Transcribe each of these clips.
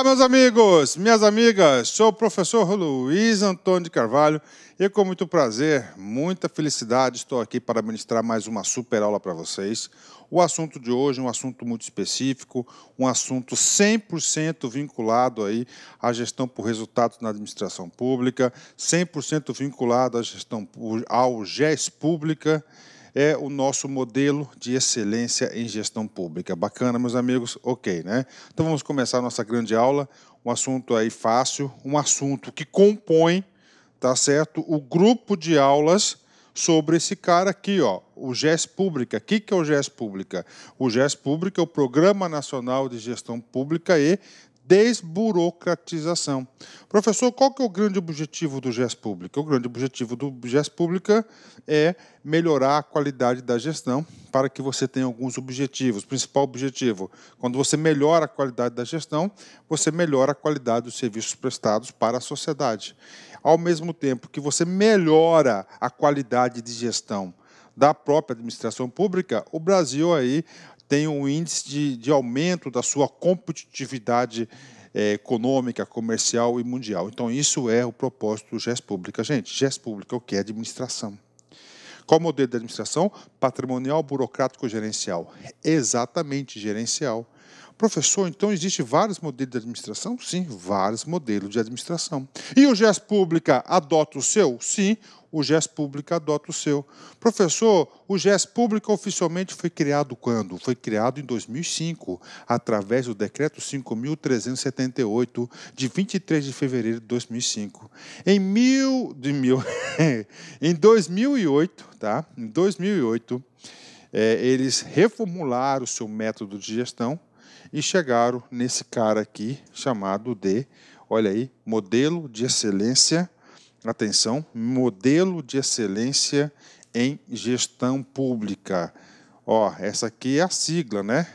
Olá, meus amigos, minhas amigas, sou o professor Luiz Antônio de Carvalho e com muito prazer, muita felicidade, estou aqui para ministrar mais uma super aula para vocês. O assunto de hoje é um assunto muito específico, um assunto 100% vinculado aí à gestão por resultados na administração pública, 100% vinculado à gestão ao GES Pública, é o nosso modelo de excelência em gestão pública. Bacana, meus amigos? Ok, né? Então vamos começar a nossa grande aula. Um assunto aí fácil, um assunto que compõe, tá certo, o grupo de aulas sobre esse cara aqui, ó, o GES Pública. O que, que é o GES Pública? O GES Pública é o Programa Nacional de Gestão Pública e desburocratização. Professor, qual que é o grande objetivo do GES Pública? O grande objetivo do GES Pública é melhorar a qualidade da gestão para que você tenha alguns objetivos. O principal objetivo, quando você melhora a qualidade da gestão, você melhora a qualidade dos serviços prestados para a sociedade. Ao mesmo tempo que você melhora a qualidade de gestão da própria administração pública, o Brasil aí tem um índice de, de aumento da sua competitividade é, econômica, comercial e mundial. Então, isso é o propósito do GES Pública. Gente, GES Pública é o que? É administração. Qual o modelo de administração? Patrimonial, burocrático, gerencial. Exatamente, gerencial. Professor, então existe vários modelos de administração? Sim, vários modelos de administração. E o GES Pública adota o seu? Sim, o GES Pública adota o seu. Professor, o GES Pública oficialmente foi criado quando? Foi criado em 2005, através do Decreto 5.378, de 23 de fevereiro de 2005. Em, mil, de mil, em 2008, tá? em 2008 é, eles reformularam o seu método de gestão e chegaram nesse cara aqui, chamado de, olha aí, Modelo de Excelência atenção, modelo de excelência em gestão pública. Ó, essa aqui é a sigla, né?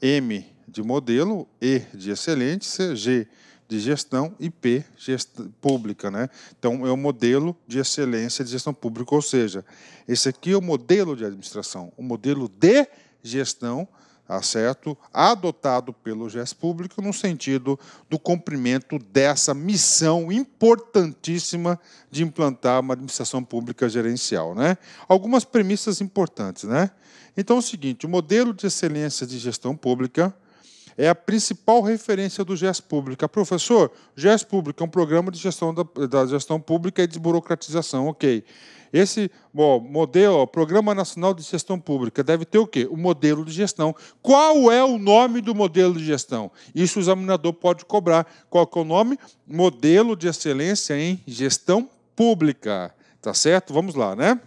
M de modelo, E de excelência, G de gestão e P gestão pública, né? Então é o modelo de excelência de gestão pública, ou seja, esse aqui é o modelo de administração, o modelo de gestão Tá certo? adotado pelo GES Público no sentido do cumprimento dessa missão importantíssima de implantar uma administração pública gerencial. Né? Algumas premissas importantes. Né? Então é o seguinte, o modelo de excelência de gestão pública é a principal referência do GES Pública. Professor, GES Pública é um programa de gestão da, da gestão pública e desburocratização, ok. Esse modelo, Programa Nacional de Gestão Pública, deve ter o quê? O modelo de gestão. Qual é o nome do modelo de gestão? Isso o examinador pode cobrar. Qual é o nome? Modelo de Excelência em Gestão Pública. Tá certo? Vamos lá, né?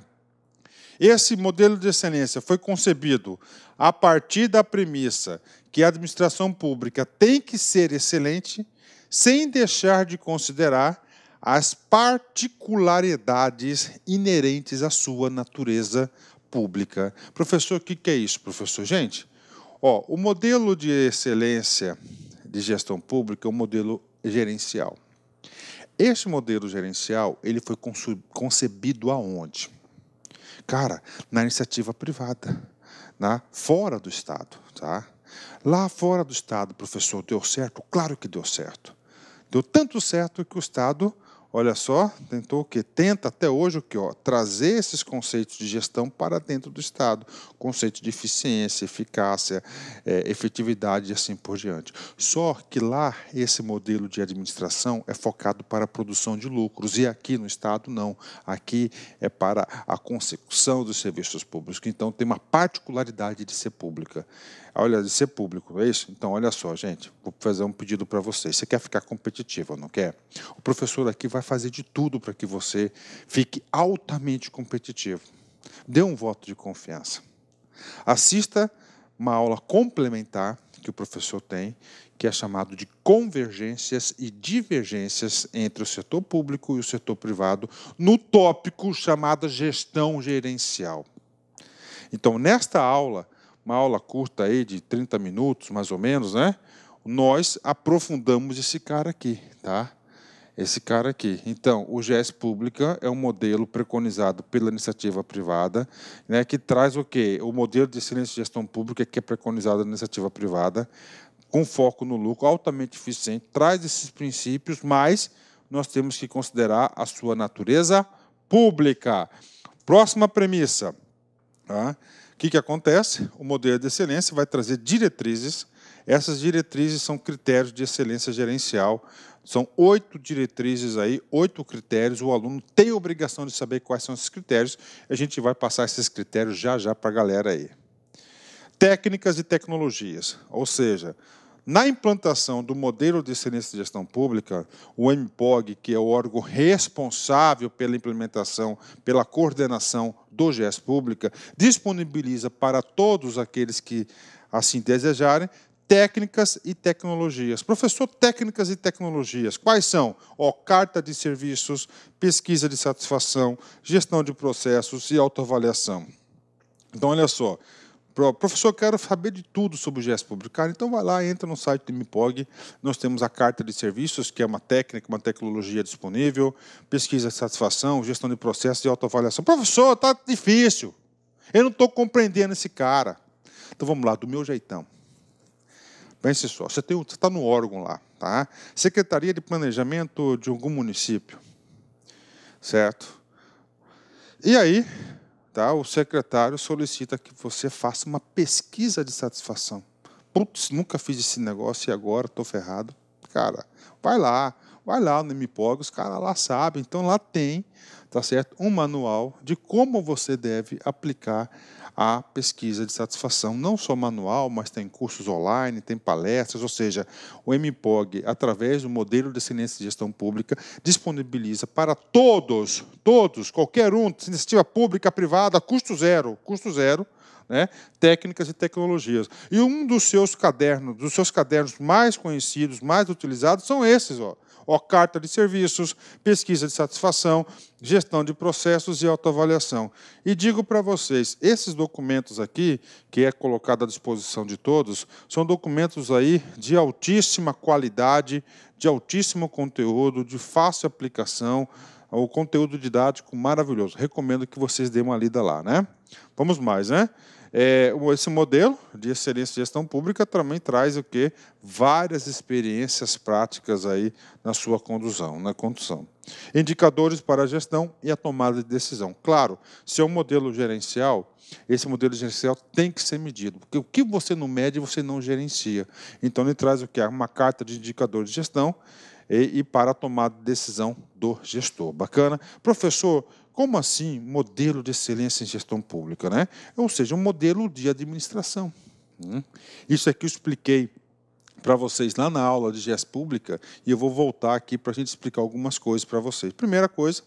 Esse modelo de excelência foi concebido a partir da premissa que a administração pública tem que ser excelente sem deixar de considerar as particularidades inerentes à sua natureza pública. Professor, o que, é isso, professor? Gente, ó, o modelo de excelência de gestão pública é o um modelo gerencial. Este modelo gerencial ele foi concebido aonde? Cara, na iniciativa privada, na fora do Estado, tá? Lá fora do Estado, professor, deu certo? Claro que deu certo. Deu tanto certo que o Estado olha só, tentou o quê? Tenta até hoje o quê? Ó, trazer esses conceitos de gestão para dentro do Estado. conceito de eficiência, eficácia, é, efetividade e assim por diante. Só que lá esse modelo de administração é focado para a produção de lucros e aqui no Estado não. Aqui é para a consecução dos serviços públicos. Então tem uma particularidade de ser pública. Olha, de ser público, é isso? Então olha só, gente, vou fazer um pedido para vocês. Você quer ficar competitivo, não quer? O professor aqui vai vai fazer de tudo para que você fique altamente competitivo. Dê um voto de confiança. Assista uma aula complementar que o professor tem, que é chamado de convergências e divergências entre o setor público e o setor privado, no tópico chamado gestão gerencial. Então, nesta aula, uma aula curta aí de 30 minutos, mais ou menos, né? Nós aprofundamos esse cara aqui, tá? esse cara aqui. Então, o GES Pública é um modelo preconizado pela iniciativa privada, né, que traz o quê? O modelo de excelência de gestão pública que é preconizado na iniciativa privada, com foco no lucro, altamente eficiente, traz esses princípios, mas nós temos que considerar a sua natureza pública. Próxima premissa. Tá? O que, que acontece? O modelo de excelência vai trazer diretrizes essas diretrizes são critérios de excelência gerencial. São oito diretrizes aí, oito critérios. O aluno tem obrigação de saber quais são esses critérios. A gente vai passar esses critérios já já para a galera aí. Técnicas e tecnologias, ou seja, na implantação do modelo de excelência de gestão pública, o MPOG, que é o órgão responsável pela implementação, pela coordenação do GES Pública, disponibiliza para todos aqueles que assim desejarem técnicas e tecnologias. Professor, técnicas e tecnologias, quais são? Oh, carta de serviços, pesquisa de satisfação, gestão de processos e autoavaliação. Então, olha só. Professor, quero saber de tudo sobre o GES Publicado. Então, vai lá, entra no site do MIPOG. Nós temos a carta de serviços, que é uma técnica, uma tecnologia disponível, pesquisa de satisfação, gestão de processos e autoavaliação. Professor, está difícil. Eu não estou compreendendo esse cara. Então, vamos lá, do meu jeitão. Pense só, você está no órgão lá, tá? Secretaria de Planejamento de algum município, certo? E aí, tá? O secretário solicita que você faça uma pesquisa de satisfação. Putz, nunca fiz esse negócio e agora estou ferrado. Cara, vai lá, vai lá no MIPOG, os caras lá sabem. Então lá tem, tá certo, um manual de como você deve aplicar a pesquisa de satisfação, não só manual, mas tem cursos online, tem palestras, ou seja, o MPOG, através do modelo de excelência de gestão pública, disponibiliza para todos, todos, qualquer um, iniciativa pública, privada, custo zero, custo zero, né, técnicas e tecnologias. E um dos seus cadernos, dos seus cadernos mais conhecidos, mais utilizados, são esses, ó ou carta de serviços, pesquisa de satisfação, gestão de processos e autoavaliação. E digo para vocês, esses documentos aqui, que é colocado à disposição de todos, são documentos aí de altíssima qualidade, de altíssimo conteúdo, de fácil aplicação, o conteúdo didático maravilhoso. Recomendo que vocês deem uma lida lá, né? Vamos mais, né? É, esse modelo de excelência de gestão pública também traz o que várias experiências práticas aí na sua condução, na condução. Indicadores para a gestão e a tomada de decisão. Claro, se é um modelo gerencial, esse modelo gerencial tem que ser medido, porque o que você não mede, você não gerencia. Então ele traz o que é uma carta de indicadores de gestão e, e para a tomada de decisão do gestor. Bacana? Professor, como assim modelo de excelência em gestão pública? Né? Ou seja, um modelo de administração. Né? Isso é que eu expliquei para vocês lá na aula de GES Pública e eu vou voltar aqui para a gente explicar algumas coisas para vocês. Primeira coisa,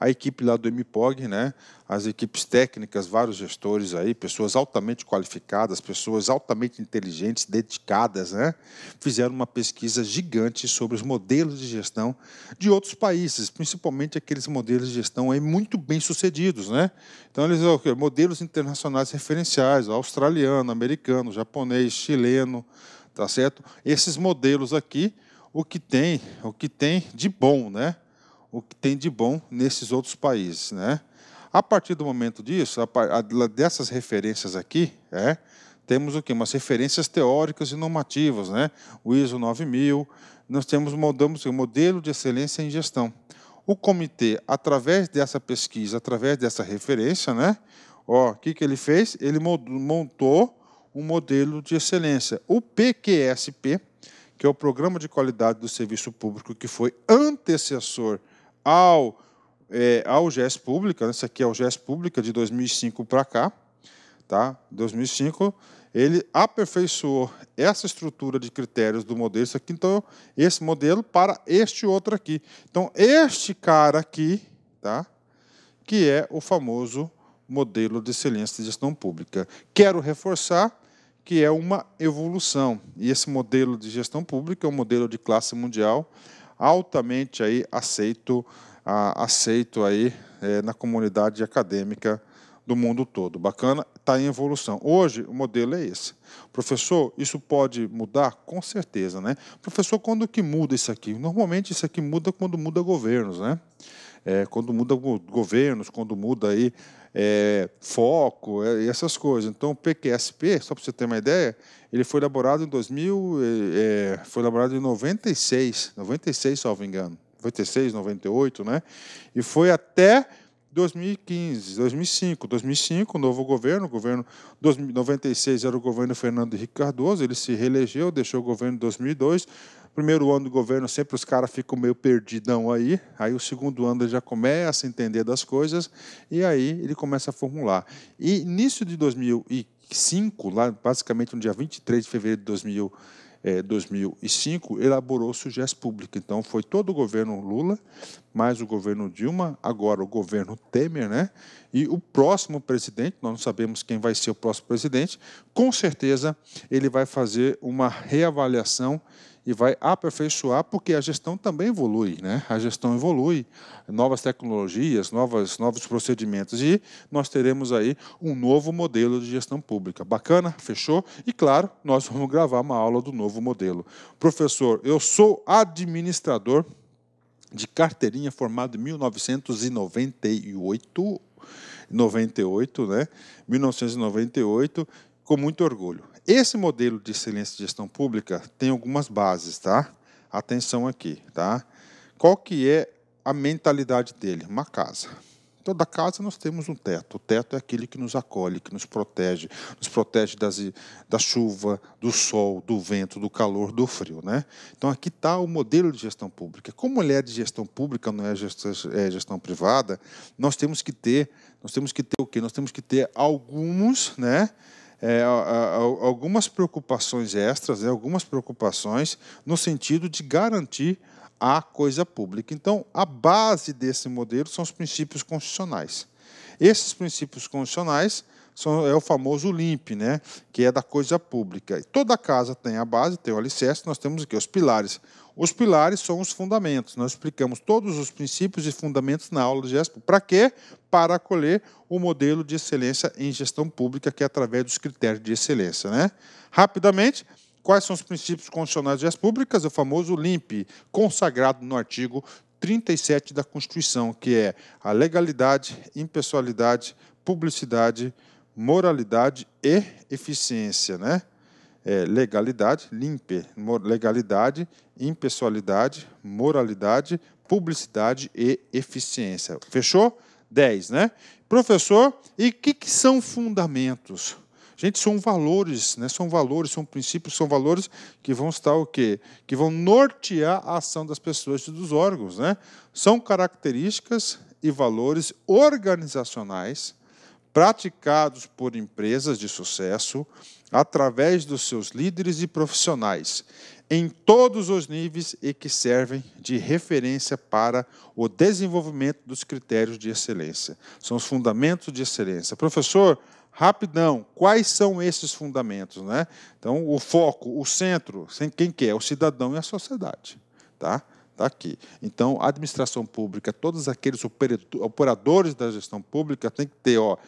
a equipe lá do MPOG, né, as equipes técnicas, vários gestores aí, pessoas altamente qualificadas, pessoas altamente inteligentes, dedicadas, né, fizeram uma pesquisa gigante sobre os modelos de gestão de outros países, principalmente aqueles modelos de gestão aí muito bem sucedidos, né? Então eles modelos internacionais referenciais, australiano, americano, japonês, chileno, tá certo? Esses modelos aqui, o que tem, o que tem de bom, né? O que tem de bom nesses outros países, né? A partir do momento disso, a, dessas referências aqui, é, temos o que? Umas referências teóricas e normativas, né? O ISO 9000, nós temos mudamos o modelo de excelência em gestão. O comitê, através dessa pesquisa, através dessa referência, né? Ó, o que, que ele fez? Ele montou um modelo de excelência. O PQSP, que é o Programa de Qualidade do Serviço Público, que foi antecessor ao, é, ao GES Pública, esse né? aqui é o GES Pública de 2005 para cá, tá? 2005, ele aperfeiçoou essa estrutura de critérios do modelo, isso aqui, então, esse modelo para este outro aqui. Então, este cara aqui, tá? que é o famoso modelo de excelência de gestão pública. Quero reforçar que é uma evolução. E esse modelo de gestão pública é um modelo de classe mundial altamente aí aceito, aceito aí é, na comunidade acadêmica do mundo todo. Bacana, está em evolução. Hoje o modelo é esse. Professor, isso pode mudar? Com certeza, né? Professor, quando que muda isso aqui? Normalmente isso aqui muda quando muda governos, né? É, quando muda governos, quando muda aí é, foco é, e essas coisas. Então, o PQSP, só para você ter uma ideia, ele foi elaborado em 2000, é, é, foi elaborado em 96, 96, me engano, 96, 98, né? E foi até 2015, 2005, 2005, novo governo, governo 96 era o governo Fernando Henrique Cardoso, ele se reelegeu, deixou o governo em 2002, Primeiro ano do governo, sempre os caras ficam meio perdidão aí. Aí o segundo ano ele já começa a entender das coisas e aí ele começa a formular. E início de 2005, lá basicamente no dia 23 de fevereiro de 2000, 2005, elaborou o SUGES Público. Então foi todo o governo Lula, mais o governo Dilma, agora o governo Temer, né? E o próximo presidente, nós não sabemos quem vai ser o próximo presidente, com certeza ele vai fazer uma reavaliação e vai aperfeiçoar, porque a gestão também evolui, né? A gestão evolui, novas tecnologias, novas, novos procedimentos e nós teremos aí um novo modelo de gestão pública. Bacana? Fechou? E claro, nós vamos gravar uma aula do novo modelo. Professor, eu sou administrador de carteirinha formado em 1998, 98, né? 1998 com muito orgulho. Esse modelo de excelência de gestão pública tem algumas bases, tá? Atenção aqui, tá? Qual que é a mentalidade dele? Uma casa. Toda casa nós temos um teto. O teto é aquele que nos acolhe, que nos protege, nos protege das, da chuva, do sol, do vento, do calor, do frio. Né? Então aqui está o modelo de gestão pública. Como ele é de gestão pública, não é gestão, é gestão privada, nós temos que ter, nós temos que ter o quê? Nós temos que ter alguns, né? é, algumas preocupações extras, né, algumas preocupações no sentido de garantir a coisa pública. Então, a base desse modelo são os princípios constitucionais. Esses princípios constitucionais é o famoso LIMP, né? que é da coisa pública. Toda casa tem a base, tem o alicerce, nós temos aqui os pilares. Os pilares são os fundamentos. Nós explicamos todos os princípios e fundamentos na aula de GESP. Para quê? Para acolher o modelo de excelência em gestão pública, que é através dos critérios de excelência. Né? Rapidamente, quais são os princípios constitucionais de GESP públicas? O famoso LIMP, consagrado no artigo 37 da Constituição, que é a legalidade, impessoalidade, publicidade, moralidade e eficiência, né? É, legalidade, limpe, legalidade, impessoalidade, moralidade, publicidade e eficiência. Fechou? 10, né? Professor, e o que, que são fundamentos? Gente, são valores, né? São valores, são princípios, são valores que vão estar o quê? Que vão nortear a ação das pessoas e dos órgãos, né? São características e valores organizacionais praticados por empresas de sucesso através dos seus líderes e profissionais em todos os níveis e que servem de referência para o desenvolvimento dos critérios de excelência. São os fundamentos de excelência. Professor, rapidão, quais são esses fundamentos, né? Então, o foco, o centro, quem que é? O cidadão e a sociedade, tá? Está aqui. Então, a administração pública, todos aqueles operadores da gestão pública têm que ter, ó,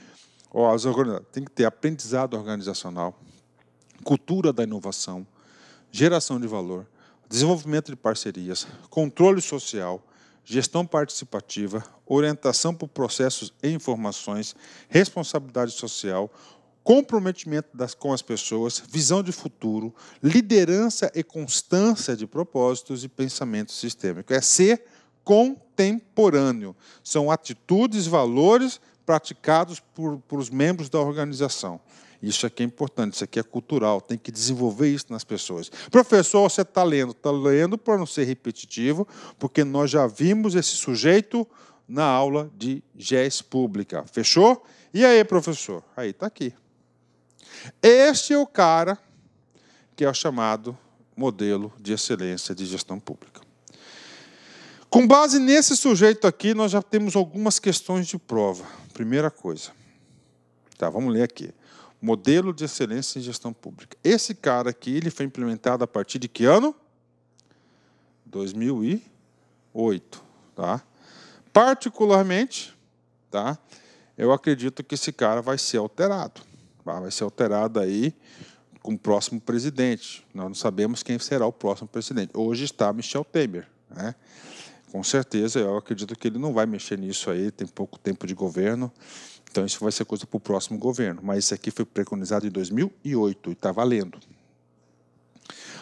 Ó, as tem que ter aprendizado organizacional, cultura da inovação, geração de valor, desenvolvimento de parcerias, controle social, gestão participativa, orientação por processos e informações, responsabilidade social, comprometimento das, com as pessoas, visão de futuro, liderança e constância de propósitos e pensamento sistêmico. É ser contemporâneo. São atitudes, valores praticados por, por os membros da organização. Isso aqui é importante, isso aqui é cultural, tem que desenvolver isso nas pessoas. Professor, você está lendo, está lendo para não ser repetitivo, porque nós já vimos esse sujeito na aula de GES Pública. Fechou? E aí, professor? Aí está aqui. Este é o cara que é o chamado modelo de excelência de gestão pública. Com base nesse sujeito aqui, nós já temos algumas questões de prova. Primeira coisa. Tá, vamos ler aqui. Modelo de excelência em gestão pública. Esse cara aqui, ele foi implementado a partir de que ano? 2008, tá? Particularmente, tá? Eu acredito que esse cara vai ser alterado. Tá? Vai ser alterado aí com o próximo presidente. Nós não sabemos quem será o próximo presidente. Hoje está Michel Temer, né? com certeza. Eu acredito que ele não vai mexer nisso aí, tem pouco tempo de governo. Então isso vai ser coisa para o próximo governo. Mas isso aqui foi preconizado em 2008 e está valendo.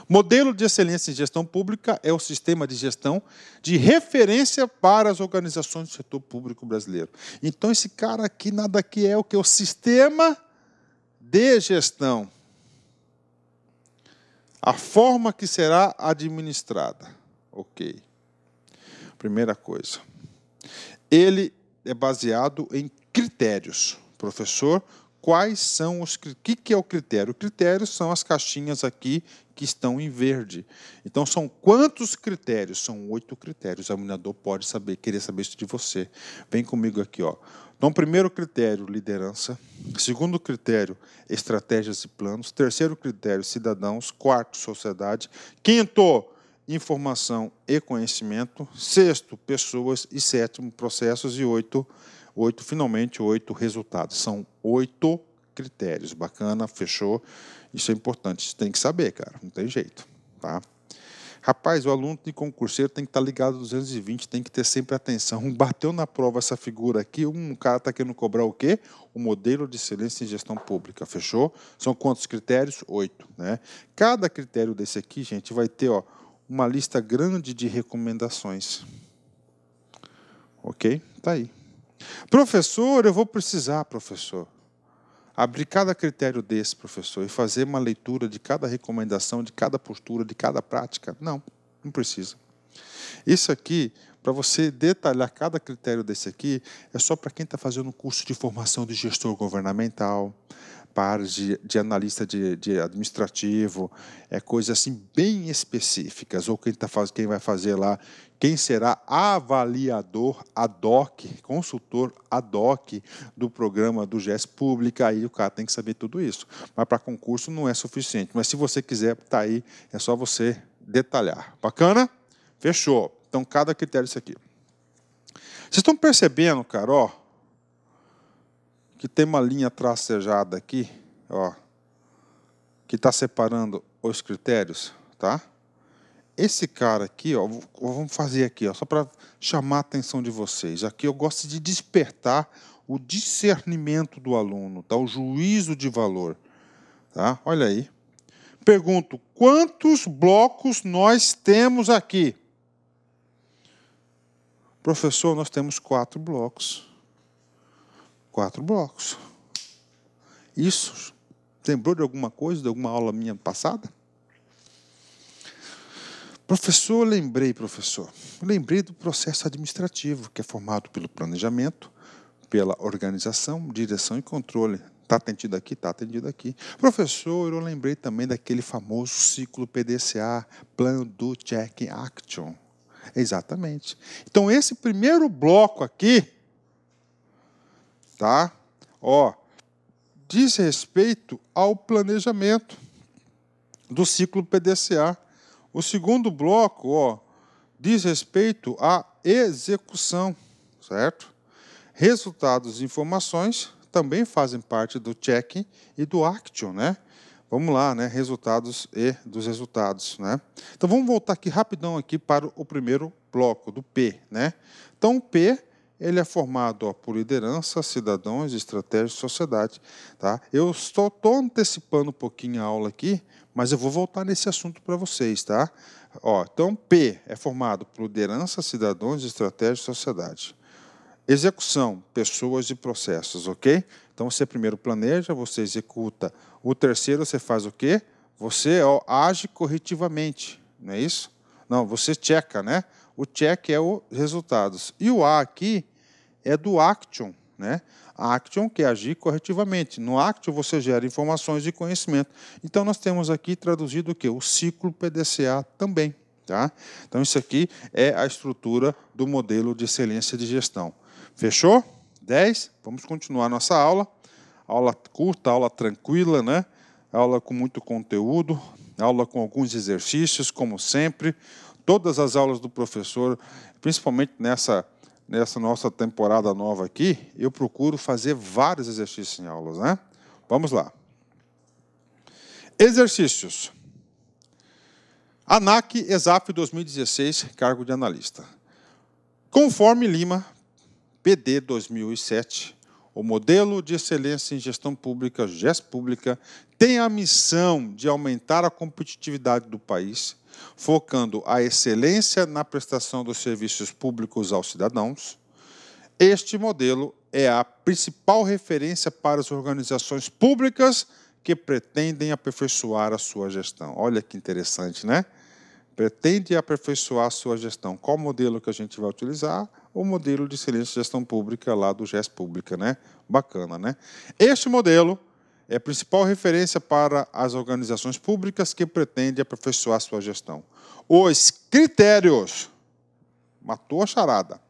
Modelo de excelência em gestão pública é o sistema de gestão de referência para as organizações do setor público brasileiro. Então, esse cara aqui nada que é o que? É o sistema de gestão. A forma que será administrada. Ok. Primeira coisa. Ele é baseado em critérios. Professor, quais são os o que, que é o critério? O critério são as caixinhas aqui que estão em verde. Então são quantos critérios? São oito critérios. O examinador pode saber, querer saber isso de você. Vem comigo aqui, ó. Então primeiro critério, liderança. Segundo critério, estratégias e planos. Terceiro critério, cidadãos. Quarto, sociedade. Quinto, informação e conhecimento. Sexto, pessoas. E sétimo, processos. E oito, oito finalmente, oito resultados. São oito critérios. Bacana, fechou. Isso é importante. Você tem que saber, cara. Não tem jeito. Tá? Rapaz, o aluno de concurseiro tem que estar tá ligado 220, tem que ter sempre atenção. Bateu na prova essa figura aqui, um cara está querendo cobrar o quê? O modelo de excelência em gestão pública, fechou? São quantos critérios? Oito, né? Cada critério desse aqui, gente, vai ter, ó, uma lista grande de recomendações. Ok? Está aí. Professor, eu vou precisar, professor. Abrir cada critério desse, professor, e fazer uma leitura de cada recomendação, de cada postura, de cada prática. Não, não precisa. Isso aqui, para você detalhar cada critério desse aqui, é só para quem está fazendo um curso de formação de gestor governamental, pares de, de analista de, de, administrativo, é coisas assim bem específicas, ou quem, tá faz, quem vai fazer lá, quem será avaliador ad hoc, consultor ad hoc do programa do GES Pública, aí o cara tem que saber tudo isso. Mas para concurso não é suficiente. Mas se você quiser, está aí, é só você detalhar. Bacana? Fechou. Então, cada critério é isso aqui. Vocês estão percebendo, cara, ó, que tem uma linha tracejada aqui, ó, que está separando os critérios, tá? Esse cara aqui, ó, vamos fazer aqui, ó, só para chamar a atenção de vocês. Aqui eu gosto de despertar o discernimento do aluno, tá? O juízo de valor, tá? Olha aí. Pergunto, quantos blocos nós temos aqui? Professor, nós temos quatro blocos. Quatro blocos. Isso. Lembrou de alguma coisa, de alguma aula minha passada? Professor, lembrei, professor. Lembrei do processo administrativo, que é formado pelo planejamento, pela organização, direção e controle. Está atendido aqui, está atendido aqui. Professor, eu lembrei também daquele famoso ciclo PDCA, Plano do Check Action. Exatamente. Então, esse primeiro bloco aqui tá? Ó, diz respeito ao planejamento do ciclo PDCA. O segundo bloco, ó, diz respeito à execução, certo? Resultados e informações também fazem parte do check e do action, né? Vamos lá, né? Resultados e dos resultados, né? Então vamos voltar aqui rapidão aqui para o primeiro bloco do P, né? Então o P ele é formado ó, por liderança, cidadãos, estratégia e sociedade. Tá? Eu estou tô antecipando um pouquinho a aula aqui, mas eu vou voltar nesse assunto para vocês. Tá? Ó, então, P é formado por liderança, cidadãos, estratégia e sociedade. Execução, pessoas e processos, ok? Então, você primeiro planeja, você executa. O terceiro, você faz o quê? Você ó, age corretivamente, não é isso? Não, você checa, né? O check é os resultados. E o A aqui é do action, né? Action que agir corretivamente. No action você gera informações e conhecimento. Então nós temos aqui traduzido o que? O ciclo PDCA também. Tá? Então isso aqui é a estrutura do modelo de excelência de gestão. Fechou? 10. Vamos continuar nossa aula. Aula curta, aula tranquila, né? Aula com muito conteúdo, aula com alguns exercícios, como sempre. Todas as aulas do professor, principalmente nessa nessa nossa temporada nova aqui, eu procuro fazer vários exercícios em aulas, né? Vamos lá. Exercícios. ANAC ESAF 2016, cargo de analista. Conforme Lima, PD 2007, o modelo de excelência em gestão pública, GES Pública, tem a missão de aumentar a competitividade do país, focando a excelência na prestação dos serviços públicos aos cidadãos. Este modelo é a principal referência para as organizações públicas que pretendem aperfeiçoar a sua gestão. Olha que interessante, né? Pretende aperfeiçoar a sua gestão. Qual modelo que a gente vai utilizar? o modelo de excelência de gestão pública lá do GES Pública, né? Bacana, né? Este modelo é a principal referência para as organizações públicas que pretendem aperfeiçoar sua gestão. Os critérios, matou a charada,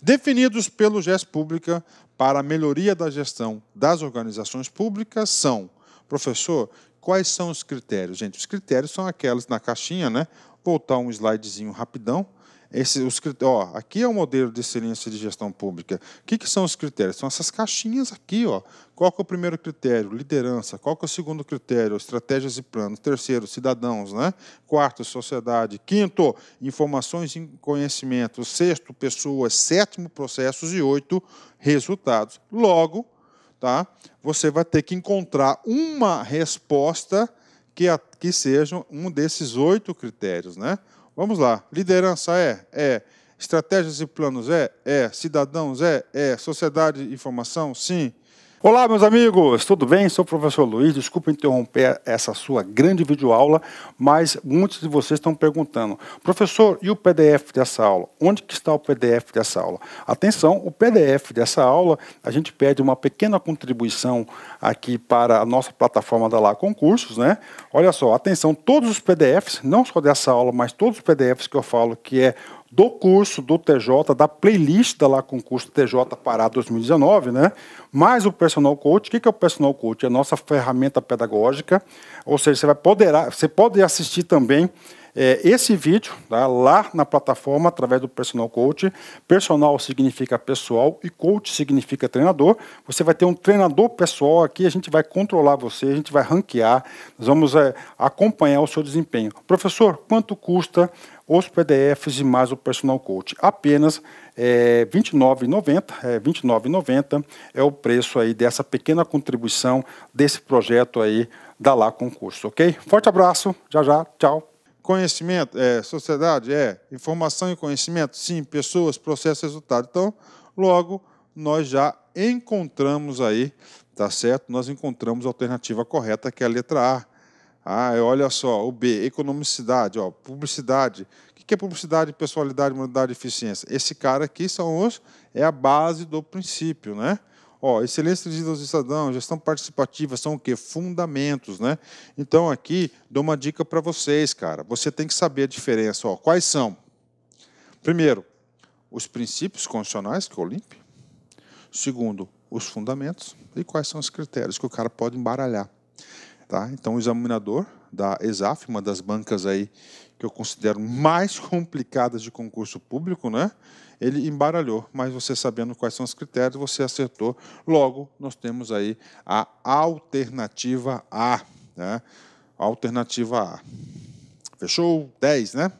definidos pelo GES Pública para a melhoria da gestão das organizações públicas são, professor, quais são os critérios? Gente, os critérios são aqueles na caixinha, né? Voltar um slidezinho rapidão esse, os, ó, aqui é o modelo de excelência de gestão pública. O que, que são os critérios? São essas caixinhas aqui. Ó. Qual é o primeiro critério? Liderança. Qual é o segundo critério? Estratégias e planos. Terceiro, cidadãos. Né? Quarto, sociedade. Quinto, informações e conhecimento. Sexto, pessoas. Sétimo, processos. E oito, resultados. Logo, tá? você vai ter que encontrar uma resposta que, a, que seja um desses oito critérios. Né? Vamos lá. Liderança é? É. Estratégias e planos é? É. Cidadãos é? É. Sociedade e informação? Sim. Olá, meus amigos, tudo bem? Sou o professor Luiz. Desculpa interromper essa sua grande videoaula, mas muitos de vocês estão perguntando: professor, e o PDF dessa aula? Onde que está o PDF dessa aula? Atenção, o PDF dessa aula, a gente pede uma pequena contribuição aqui para a nossa plataforma da Lá Concursos, né? Olha só, atenção, todos os PDFs, não só dessa aula, mas todos os PDFs que eu falo que é do curso do TJ, da playlist da lá concurso TJ Pará 2019, né? Mais o personal coach. O que é o personal coach? É a nossa ferramenta pedagógica, ou seja, você vai poderá, você pode assistir também é, esse vídeo tá, lá na plataforma através do Personal Coach. Personal significa pessoal e coach significa treinador. Você vai ter um treinador pessoal aqui, a gente vai controlar você, a gente vai ranquear, nós vamos é, acompanhar o seu desempenho. Professor, quanto custa os PDFs e mais o Personal Coach? Apenas é, R$ 29,90. É, 29,90 é o preço aí dessa pequena contribuição desse projeto aí da Lá Concurso, ok? Forte abraço, já já, tchau. Conhecimento, é, sociedade, é. Informação e conhecimento, sim. Pessoas, processo, resultado. Então, logo, nós já encontramos aí, tá certo? Nós encontramos a alternativa correta, que é a letra A. Ah, é, olha só, o B, economicidade, ó, publicidade. O que é publicidade, pessoalidade, moralidade, eficiência? Esse cara aqui são os, é a base do princípio, né? Ó, excelência de ao cidadão, gestão participativa são o quê? Fundamentos, né? Então, aqui, dou uma dica para vocês, cara. Você tem que saber a diferença. Ó, quais são? Primeiro, os princípios constitucionais que é o Olimp. Segundo, os fundamentos. E quais são os critérios que o cara pode embaralhar. Tá? Então, o examinador da ESAF, uma das bancas aí que eu considero mais complicadas de concurso público, né? Ele embaralhou, mas você sabendo quais são os critérios, você acertou. Logo, nós temos aí a alternativa A, né? Alternativa A. Fechou? 10, né?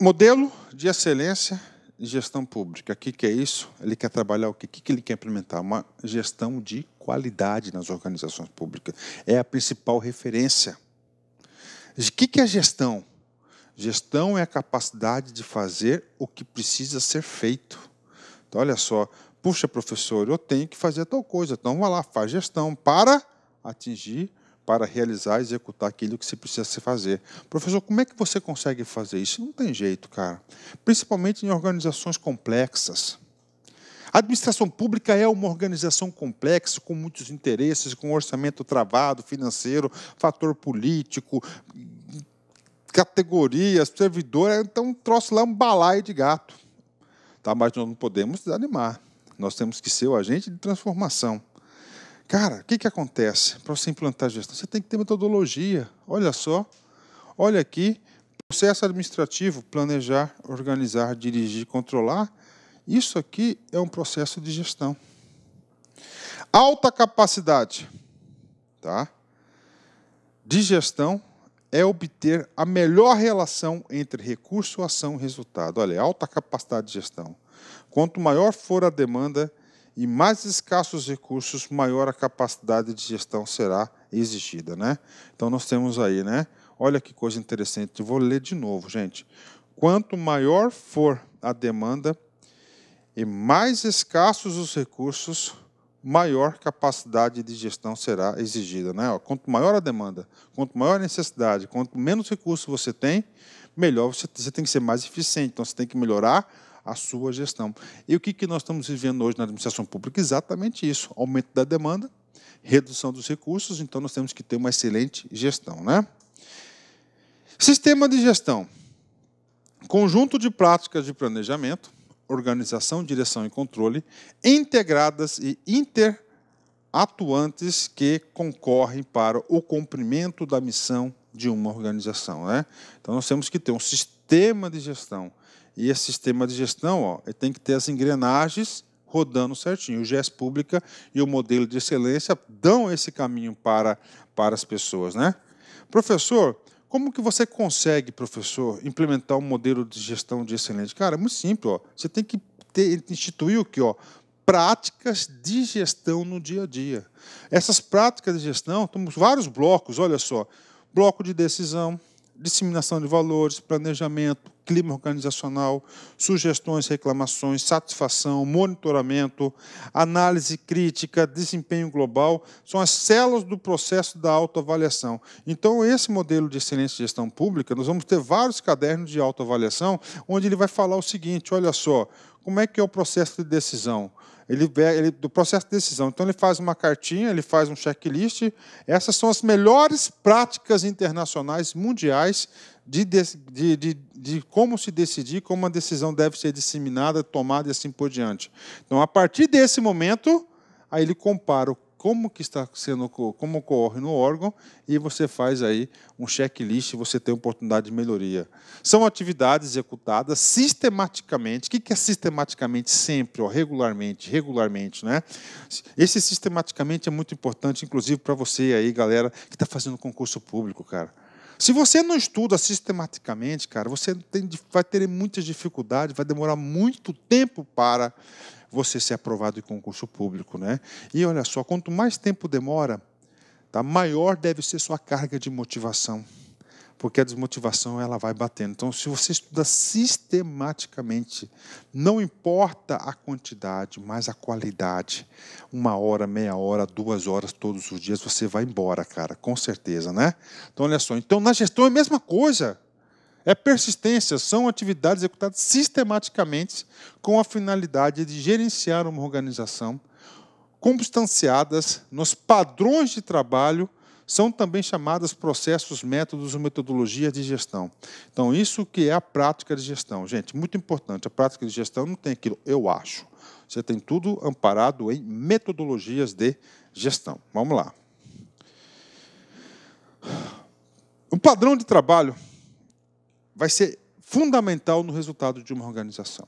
Modelo de excelência de gestão pública. O que, que é isso? Ele quer trabalhar o quê? O que, que ele quer implementar? Uma gestão de qualidade nas organizações públicas. É a principal referência o que, que é gestão? Gestão é a capacidade de fazer o que precisa ser feito. Então, olha só, puxa, professor, eu tenho que fazer tal coisa. Então, vai lá, faz gestão para atingir, para realizar, executar aquilo que se precisa se fazer. Professor, como é que você consegue fazer isso? Não tem jeito, cara. Principalmente em organizações complexas. A administração pública é uma organização complexa, com muitos interesses, com orçamento travado, financeiro, fator político, categorias, servidor, então um troço lá, um balaio de gato. Tá? Mas nós não podemos desanimar. Nós temos que ser o agente de transformação. Cara, o que, que acontece para você implantar gestão? Você tem que ter metodologia. Olha só. Olha aqui. Processo administrativo, planejar, organizar, dirigir, controlar isso aqui é um processo de gestão. Alta capacidade tá? de gestão é obter a melhor relação entre recurso, ação e resultado. Olha, alta capacidade de gestão. Quanto maior for a demanda e mais escassos recursos, maior a capacidade de gestão será exigida, né? Então nós temos aí, né? Olha que coisa interessante, vou ler de novo, gente. Quanto maior for a demanda e mais escassos os recursos, maior capacidade de gestão será exigida. Né? Quanto maior a demanda, quanto maior a necessidade, quanto menos recursos você tem, melhor você, tem que ser mais eficiente. Então, você tem que melhorar a sua gestão. E o que, que nós estamos vivendo hoje na administração pública? Exatamente isso: aumento da demanda, redução dos recursos, então nós temos que ter uma excelente gestão. Né? Sistema de gestão. Conjunto de práticas de planejamento, organização, direção e controle, integradas e interatuantes que concorrem para o cumprimento da missão de uma organização. Né? Então, nós temos que ter um sistema de gestão. E esse sistema de gestão ó, tem que ter as engrenagens rodando certinho. O GES Pública e o modelo de excelência dão esse caminho para, para as pessoas. Né? Professor, como que você consegue, professor, implementar um modelo de gestão de excelente? Cara, é muito simples. Ó. Você tem que ter, instituir o que? Ó, práticas de gestão no dia a dia. Essas práticas de gestão, temos vários blocos, olha só. Bloco de decisão, disseminação de valores, planejamento, clima organizacional, sugestões, reclamações, satisfação, monitoramento, análise crítica, desempenho global, são as células do processo da autoavaliação. Então, esse modelo de excelência de gestão pública, nós vamos ter vários cadernos de autoavaliação, onde ele vai falar o seguinte: olha só, como é que é o processo de decisão? Ele, ele, do processo de decisão. Então ele faz uma cartinha, ele faz um checklist. Essas são as melhores práticas internacionais, mundiais, de, de, de, de, como se decidir, como uma decisão deve ser disseminada, tomada e assim por diante. Então, a partir desse momento, aí ele compara o como que está sendo, como ocorre no órgão e você faz aí um checklist, você tem oportunidade de melhoria. São atividades executadas sistematicamente. O que é sistematicamente? Sempre, ó, regularmente, regularmente, né? Esse sistematicamente é muito importante, inclusive para você aí, galera, que está fazendo concurso público, cara. Se você não estuda sistematicamente, cara, você tem, vai ter muitas dificuldades, vai demorar muito tempo para você ser aprovado em concurso público. Né? E olha só, quanto mais tempo demora, tá, maior deve ser sua carga de motivação, porque a desmotivação ela vai batendo. Então, se você estuda sistematicamente, não importa a quantidade, mas a qualidade, uma hora, meia hora, duas horas todos os dias, você vai embora, cara, com certeza, né? Então, olha só. Então, na gestão é a mesma coisa. É persistência, são atividades executadas sistematicamente com a finalidade de gerenciar uma organização, constanciadas nos padrões de trabalho, são também chamadas processos, métodos ou metodologias de gestão. Então, isso que é a prática de gestão. Gente, muito importante, a prática de gestão não tem aquilo, eu acho. Você tem tudo amparado em metodologias de gestão. Vamos lá. O padrão de trabalho vai ser fundamental no resultado de uma organização.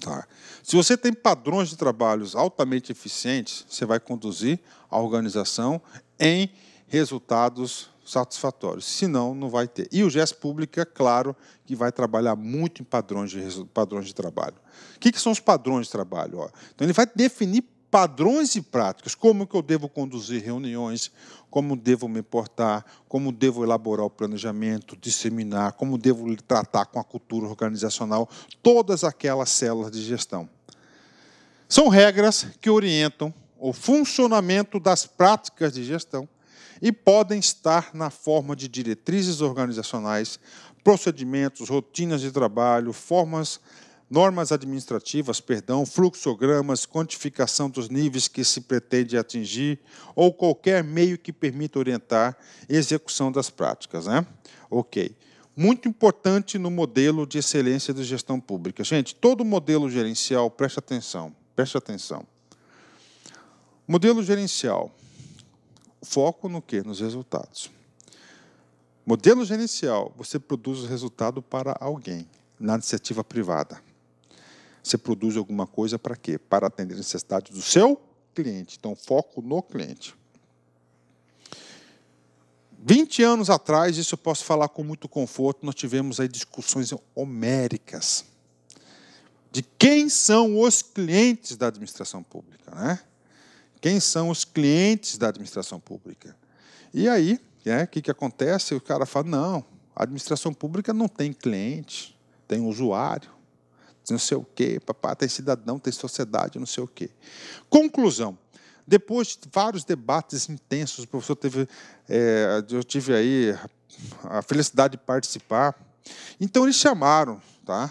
Tá? Se você tem padrões de trabalhos altamente eficientes, você vai conduzir a organização em resultados satisfatórios. Senão, não vai ter. E o GES Público, é claro, que vai trabalhar muito em padrões de, padrões de trabalho. O que, que são os padrões de trabalho? então, ele vai definir padrões e práticas, como que eu devo conduzir reuniões, como devo me portar, como devo elaborar o planejamento, disseminar, como devo tratar com a cultura organizacional, todas aquelas células de gestão. São regras que orientam o funcionamento das práticas de gestão e podem estar na forma de diretrizes organizacionais, procedimentos, rotinas de trabalho, formas normas administrativas, perdão, fluxogramas, quantificação dos níveis que se pretende atingir ou qualquer meio que permita orientar a execução das práticas, né? OK. Muito importante no modelo de excelência de gestão pública. Gente, todo modelo gerencial, preste atenção, preste atenção. Modelo gerencial. Foco no quê? Nos resultados. Modelo gerencial, você produz o resultado para alguém, na iniciativa privada. Você produz alguma coisa para quê? Para atender a necessidade do seu cliente. Então, foco no cliente. 20 anos atrás, isso eu posso falar com muito conforto, nós tivemos aí discussões homéricas de quem são os clientes da administração pública, né? Quem são os clientes da administração pública? E aí, é, o né, que, que acontece? O cara fala: não, a administração pública não tem cliente, tem usuário não sei o quê, papá, tem cidadão, tem sociedade, não sei o quê. Conclusão. Depois de vários debates intensos, o professor teve, é, eu tive aí a felicidade de participar. Então eles chamaram, tá?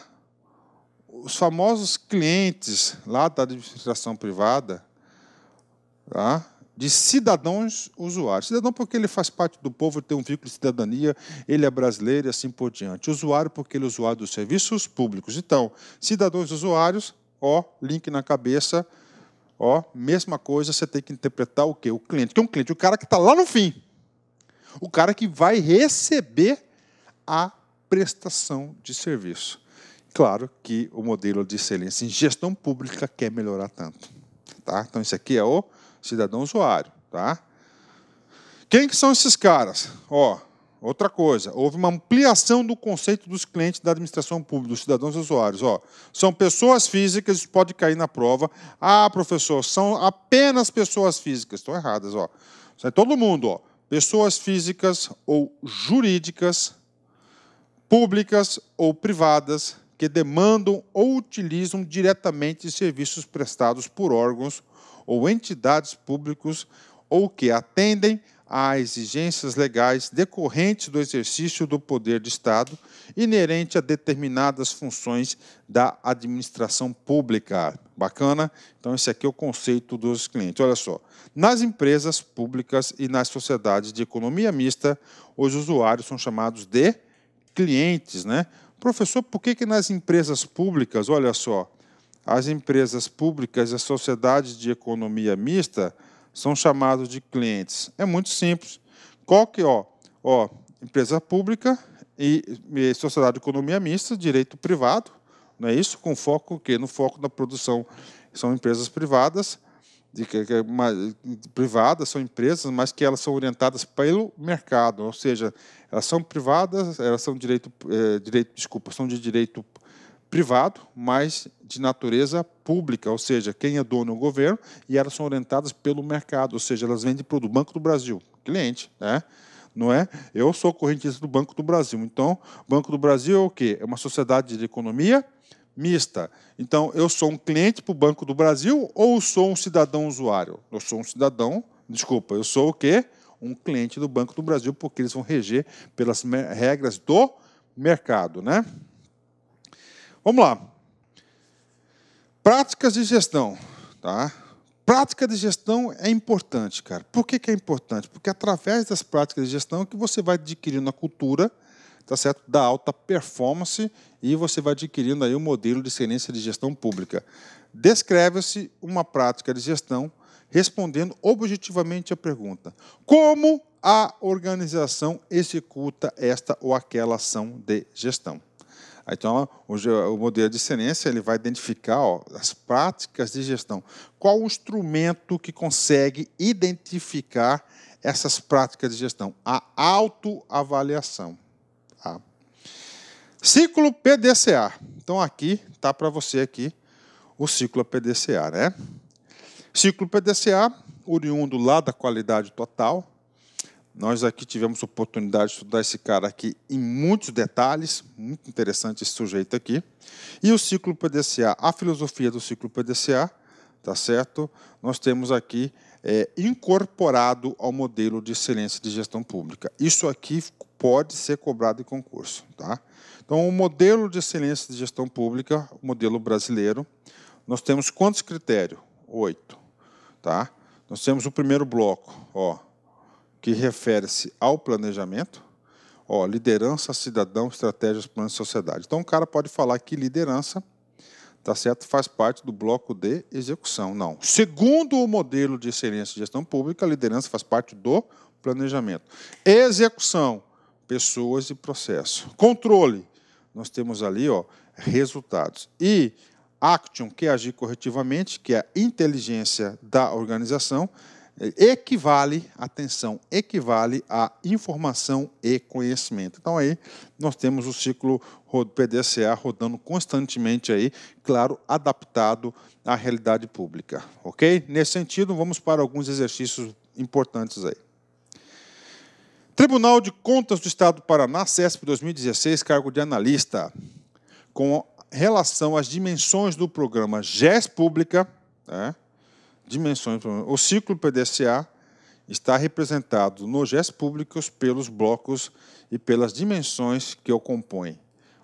Os famosos clientes lá da administração privada, tá? de cidadãos usuários. Cidadão porque ele faz parte do povo, tem um vínculo de cidadania, ele é brasileiro e assim por diante. Usuário porque ele é usuário dos serviços públicos. Então, cidadãos usuários, ó, link na cabeça, ó, mesma coisa, você tem que interpretar o quê? O cliente, que é um cliente, o cara que está lá no fim. O cara que vai receber a prestação de serviço. Claro que o modelo de excelência em gestão pública quer melhorar tanto. Tá? Então, isso aqui é o cidadão usuário, tá? Quem que são esses caras? Ó, outra coisa, houve uma ampliação do conceito dos clientes da administração pública, dos cidadãos usuários. Ó, são pessoas físicas, isso pode cair na prova. Ah, professor, são apenas pessoas físicas. Estão erradas, ó. Isso é todo mundo, ó. Pessoas físicas ou jurídicas, públicas ou privadas, que demandam ou utilizam diretamente serviços prestados por órgãos ou entidades públicas ou que atendem a exigências legais decorrentes do exercício do poder de Estado inerente a determinadas funções da administração pública. Bacana? Então, esse aqui é o conceito dos clientes. Olha só. Nas empresas públicas e nas sociedades de economia mista, os usuários são chamados de clientes, né? Professor, por que, que nas empresas públicas, olha só, as empresas públicas e as sociedades de economia mista são chamados de clientes. É muito simples. Qual que é, ó, ó, empresa pública e, e sociedade de economia mista, direito privado, não é isso? Com foco o quê? No foco da produção. São empresas privadas, de, de, de, é privadas, são empresas, mas que elas são orientadas pelo mercado, ou seja, elas são privadas, elas são direito, eh, direito desculpa, são de direito privado, mas de natureza pública, ou seja, quem é dono é o governo, e elas são orientadas pelo mercado, ou seja, elas vendem para o Banco do Brasil, cliente, né? Não é? Eu sou correntista do Banco do Brasil. Então, Banco do Brasil é o quê? É uma sociedade de economia mista. Então, eu sou um cliente para o Banco do Brasil ou sou um cidadão usuário? Eu sou um cidadão, desculpa, eu sou o quê? Um cliente do Banco do Brasil, porque eles vão reger pelas regras do mercado, né? Vamos lá. Práticas de gestão. Tá? Prática de gestão é importante, cara. Por que, que é importante? Porque através das práticas de gestão é que você vai adquirindo a cultura tá certo? da alta performance e você vai adquirindo aí o modelo de excelência de gestão pública. Descreve-se uma prática de gestão respondendo objetivamente a pergunta: como a organização executa esta ou aquela ação de gestão? Então, o, eh, o modelo de excelência ele vai identificar ó, as práticas de gestão. Qual o instrumento que consegue identificar essas práticas de gestão? A autoavaliação. Tá? Ciclo PDCA. Então, aqui está para você aqui o ciclo PDCA. Né? Ciclo PDCA, oriundo lá da qualidade total, nós aqui tivemos oportunidade de estudar esse cara aqui em muitos detalhes, muito interessante esse sujeito aqui. E o ciclo PDCA, a filosofia do ciclo PDCA, tá certo? Nós temos aqui é, incorporado ao modelo de excelência de gestão pública. Isso aqui pode ser cobrado em concurso, tá? Então, o modelo de excelência de gestão pública, o modelo brasileiro, nós temos quantos critérios? Oito, tá? Nós temos o primeiro bloco, ó que refere-se ao planejamento. Ó, liderança, cidadão, estratégias, plano de sociedade. Então, o cara pode falar que liderança tá certo? Faz parte do bloco de execução. Não. Segundo o modelo de excelência de gestão pública, a liderança faz parte do planejamento. Execução, pessoas e processo. Controle, nós temos ali, ó, resultados. E action, que é agir corretivamente, que é a inteligência da organização, equivale, atenção, equivale a informação e conhecimento. Então aí nós temos o ciclo PDCA rodando constantemente aí, claro, adaptado à realidade pública, ok? Nesse sentido, vamos para alguns exercícios importantes aí. Tribunal de Contas do Estado do Paraná, CESP 2016, cargo de analista. Com relação às dimensões do programa GES Pública, né, dimensões O ciclo PDCA está representado nos gestos públicos pelos blocos e pelas dimensões que o compõem.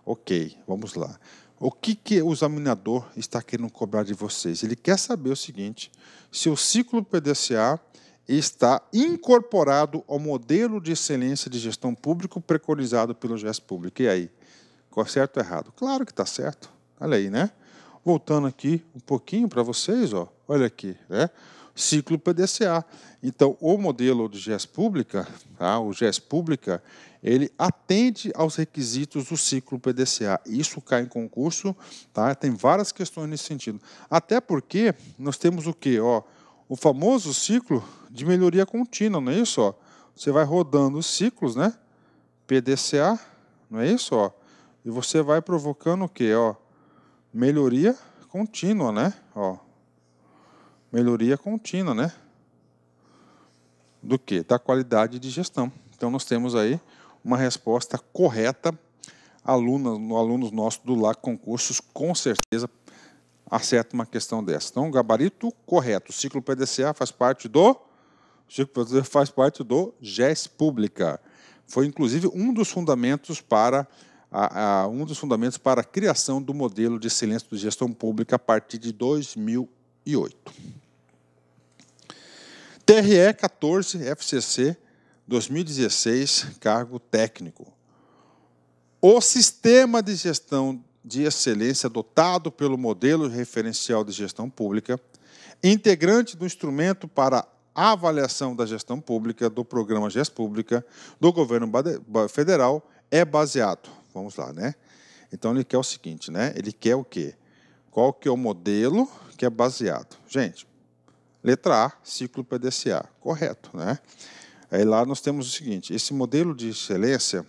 Ok, vamos lá. O que, que o examinador está querendo cobrar de vocês? Ele quer saber o seguinte: se o ciclo PDCA está incorporado ao modelo de excelência de gestão pública preconizado pelo GES público. E aí? Qual certo ou errado? Claro que está certo. Olha aí, né? Voltando aqui um pouquinho para vocês, ó. Olha aqui, né? Ciclo PDCA. Então, o modelo de GES pública, tá? o GES pública, ele atende aos requisitos do ciclo PDCA. Isso cai em concurso, tá? Tem várias questões nesse sentido. Até porque nós temos o quê? Ó, o famoso ciclo de melhoria contínua, não é isso? Ó? Você vai rodando os ciclos, né? PDCA, não é isso? Ó? E você vai provocando o quê? Ó, melhoria contínua, né? Ó, melhoria contínua, né? Do que? Da qualidade de gestão. Então nós temos aí uma resposta correta. Alunos, alunos nossos do LAC Concursos, com certeza, acerta uma questão dessa. Então, gabarito correto. O ciclo PDCA faz parte do. O ciclo PDCA faz parte do GES Pública. Foi, inclusive, um dos fundamentos para. A, a, um dos fundamentos para a criação do modelo de excelência de gestão pública a partir de 2000 e 8. TRE 14 FCC 2016, cargo técnico. O sistema de gestão de excelência adotado pelo modelo referencial de gestão pública, integrante do instrumento para avaliação da gestão pública do programa GES Pública do governo federal é baseado. Vamos lá, né? Então ele quer o seguinte, né? Ele quer o quê? Qual que é o modelo que é baseado. Gente, letra A, ciclo PDCA, correto, né? Aí lá nós temos o seguinte, esse modelo de excelência,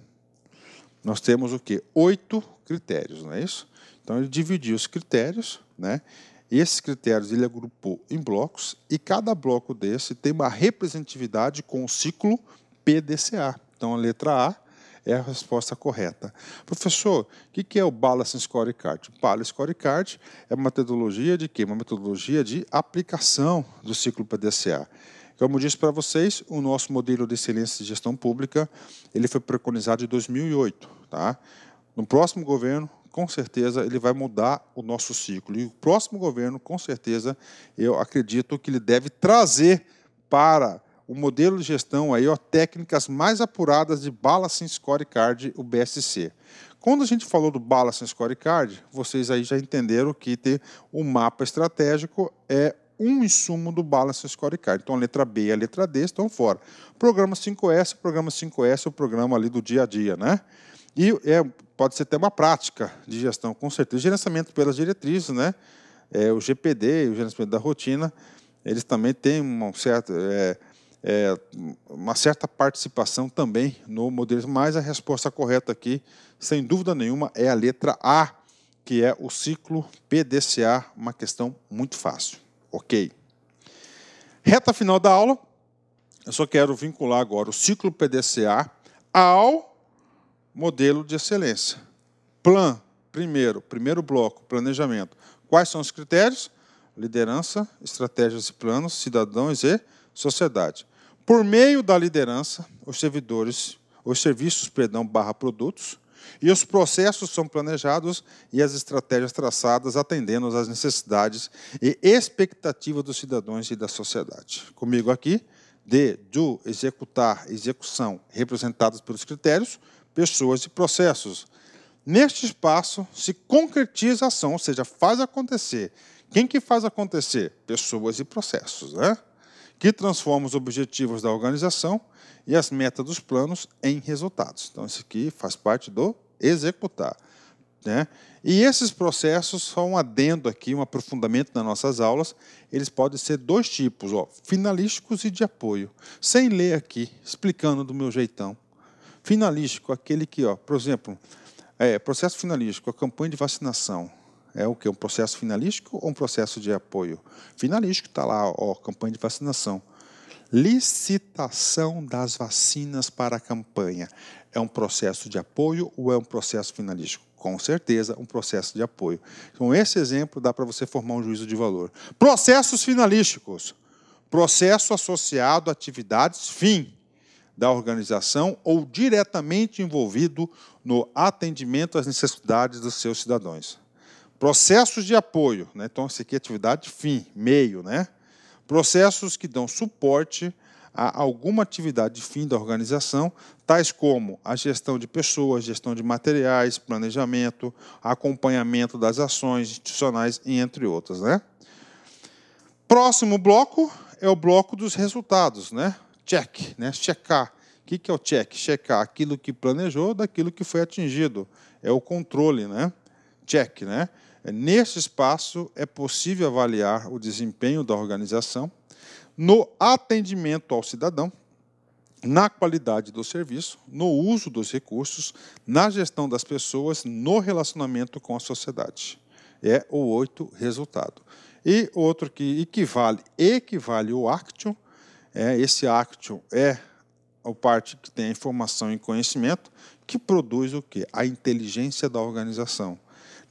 nós temos o quê? Oito critérios, não é isso? Então ele dividiu os critérios, né? E esses critérios ele agrupou em blocos e cada bloco desse tem uma representatividade com o ciclo PDCA. Então a letra A é a resposta correta. Professor, o que é o Balance Scorecard? O Balance Scorecard é uma metodologia de quê? Uma metodologia de aplicação do ciclo PDCA. Como eu disse para vocês, o nosso modelo de excelência de gestão pública ele foi preconizado em 2008. Tá? No próximo governo, com certeza, ele vai mudar o nosso ciclo. E o próximo governo, com certeza, eu acredito que ele deve trazer para o modelo de gestão aí, ó, técnicas mais apuradas de Balancing Scorecard, o BSC. Quando a gente falou do Balancing Scorecard, vocês aí já entenderam que ter o mapa estratégico é um insumo do Balancing Scorecard. Então, a letra B e a letra D estão fora. Programa 5S, programa 5S é o programa ali do dia a dia, né? E é, pode ser até uma prática de gestão, com certeza. Gerenciamento pelas diretrizes, né? É, o GPD, o gerenciamento da rotina, eles também têm um certo... É, é, uma certa participação também no modelo mas a resposta correta aqui, sem dúvida nenhuma, é a letra A, que é o ciclo PDCA, uma questão muito fácil. Ok. Reta final da aula, eu só quero vincular agora o ciclo PDCA ao modelo de excelência. Plan, primeiro, primeiro bloco, planejamento. Quais são os critérios? Liderança, estratégias e planos, cidadãos e sociedade. Por meio da liderança, os servidores, os serviços, perdão, barra produtos, e os processos são planejados e as estratégias traçadas atendendo às necessidades e expectativas dos cidadãos e da sociedade. Comigo aqui, de, do, executar, execução, representadas pelos critérios, pessoas e processos. Neste espaço se concretiza a ação, ou seja, faz acontecer. Quem que faz acontecer? Pessoas e processos, né? que transforma os objetivos da organização e as metas dos planos em resultados. Então, isso aqui faz parte do executar. Né? E esses processos são um adendo aqui, um aprofundamento nas nossas aulas. Eles podem ser dois tipos, ó, finalísticos e de apoio. Sem ler aqui, explicando do meu jeitão. Finalístico, aquele que, ó, por exemplo, é, processo finalístico, a campanha de vacinação. É o que? Um processo finalístico ou um processo de apoio? Finalístico, está lá, ó, campanha de vacinação. Licitação das vacinas para a campanha. É um processo de apoio ou é um processo finalístico? Com certeza, um processo de apoio. Então, esse exemplo dá para você formar um juízo de valor. Processos finalísticos. Processo associado a atividades fim da organização ou diretamente envolvido no atendimento às necessidades dos seus cidadãos. Processos de apoio, né? então essa aqui é atividade fim, meio, né? Processos que dão suporte a alguma atividade fim da organização, tais como a gestão de pessoas, gestão de materiais, planejamento, acompanhamento das ações institucionais, entre outras, né? Próximo bloco é o bloco dos resultados, né? Check, né? Checar. O que é o check? Checar aquilo que planejou daquilo que foi atingido. É o controle, né? Check, né? É, nesse espaço, é possível avaliar o desempenho da organização no atendimento ao cidadão, na qualidade do serviço, no uso dos recursos, na gestão das pessoas, no relacionamento com a sociedade. É o oito resultado. E outro que equivale, equivale o action, é, esse action é a parte que tem a informação e conhecimento, que produz o que A inteligência da organização.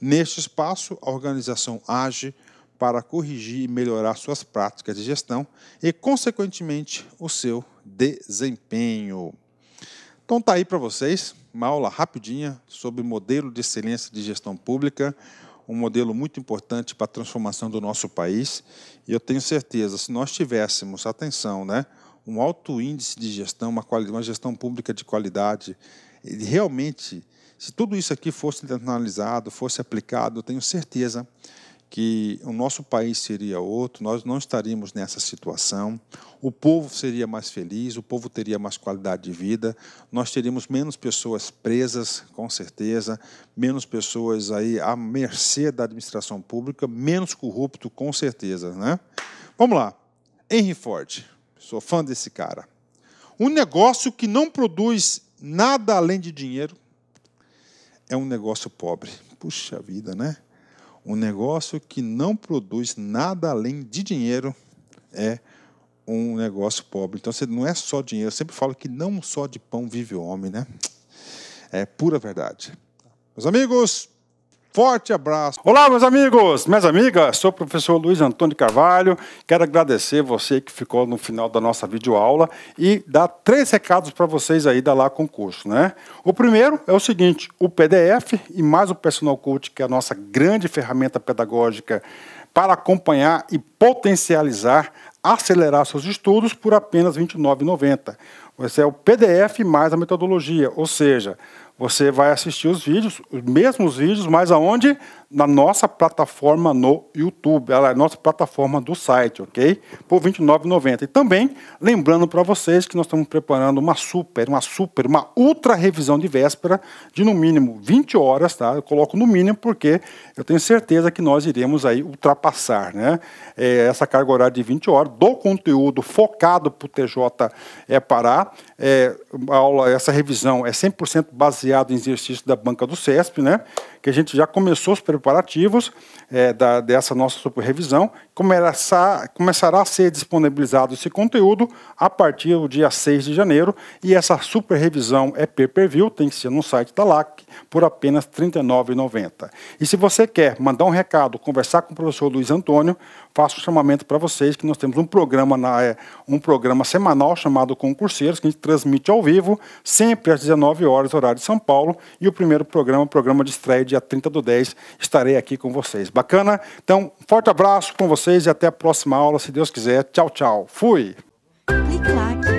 Neste espaço, a organização age para corrigir e melhorar suas práticas de gestão e, consequentemente, o seu desempenho. Então tá aí para vocês uma aula rapidinha sobre modelo de excelência de gestão pública, um modelo muito importante para a transformação do nosso país. E eu tenho certeza, se nós tivéssemos atenção, né, um alto índice de gestão, uma, uma gestão pública de qualidade, realmente se tudo isso aqui fosse internalizado, fosse aplicado, tenho certeza que o nosso país seria outro, nós não estaríamos nessa situação, o povo seria mais feliz, o povo teria mais qualidade de vida, nós teríamos menos pessoas presas, com certeza, menos pessoas aí à mercê da administração pública, menos corrupto, com certeza, né? Vamos lá. Henry Ford, sou fã desse cara. Um negócio que não produz nada além de dinheiro é um negócio pobre. Puxa vida, né? Um negócio que não produz nada além de dinheiro é um negócio pobre. Então, não é só dinheiro. Eu sempre falo que não só de pão vive o homem, né? É pura verdade. Meus amigos, Forte abraço. Olá, meus amigos, minhas amigas. Sou o professor Luiz Antônio Carvalho. Quero agradecer você que ficou no final da nossa videoaula e dar três recados para vocês aí da Lá Concurso, né? O primeiro é o seguinte: o PDF e mais o Personal Coach, que é a nossa grande ferramenta pedagógica para acompanhar e potencializar, acelerar seus estudos por apenas R$ 29,90. Esse é o PDF mais a metodologia, ou seja, você vai assistir os vídeos, os mesmos vídeos, mas aonde? Na nossa plataforma no YouTube. Ela é a nossa plataforma do site, ok? Por R$ 29,90. E também, lembrando para vocês que nós estamos preparando uma super, uma super, uma ultra revisão de véspera de no mínimo 20 horas, tá? Eu coloco no mínimo porque eu tenho certeza que nós iremos aí ultrapassar, né? É, essa carga horária de 20 horas do conteúdo focado para o TJ é, Pará. É, aula, essa revisão é 100% baseada baseado em exercício da banca do CESP, né? que a gente já começou os preparativos é, da, dessa nossa supervisão, começar, começará a ser disponibilizado esse conteúdo a partir do dia 6 de janeiro, e essa supervisão é pay-per-view, tem que ser no site da LAC, por apenas R$ 39,90. E se você quer mandar um recado, conversar com o professor Luiz Antônio, faço um chamamento para vocês que nós temos um programa, na, é, um programa semanal chamado Concurseiros, que a gente transmite ao vivo, sempre às 19 horas, horário de São Paulo, e o primeiro programa, o é programa de estreia dia 30 do 10, estarei aqui com vocês. Bacana? Então, forte abraço com vocês e até a próxima aula, se Deus quiser. Tchau, tchau. Fui! Clique